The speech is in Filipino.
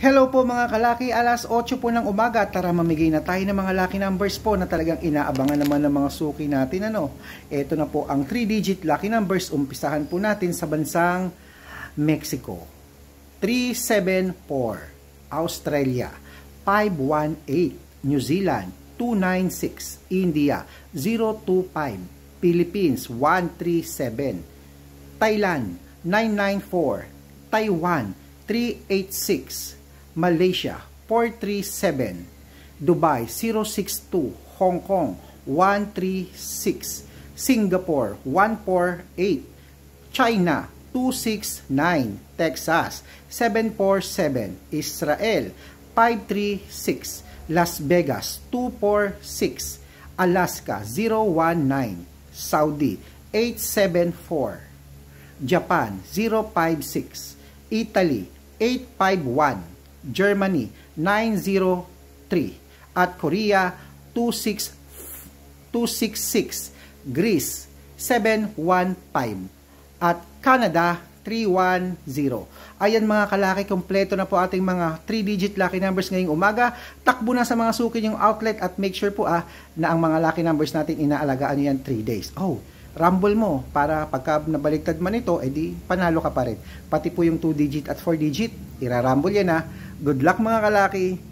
Hello po mga kalaki, alas 8 po ng umaga tara mamigay na tayo ng mga lucky numbers po na talagang inaabangan naman ng mga suki natin ano. Ito na po ang 3 digit lucky numbers, umpisahan po natin sa bansang Mexico. 374 Australia 518 New Zealand 296 India 025 Philippines 137 Thailand 994 Taiwan 386 Malaysia 437, Dubai 062, Hong Kong 136, Singapore 148, China 269, Texas 747, Israel 536, Las Vegas 246, Alaska 019, Saudi 874, Japan 056, Italy 851, Germany 903 at Korea 26 266 Greece 715 at Canada 310. Ayan mga kalaki, kompleto na po ating mga 3-digit lucky numbers ngayong umaga. Takbo na sa mga suki yung outlet at make sure po ah, na ang mga lucky numbers natin inaalagaan nyo yan 3 days. Oh, rumble mo para pagka nabaliktad man ito, edi panalo ka pa rin. Pati po yung 2-digit at 4-digit, irarumble yan ah Good luck mga kalaki!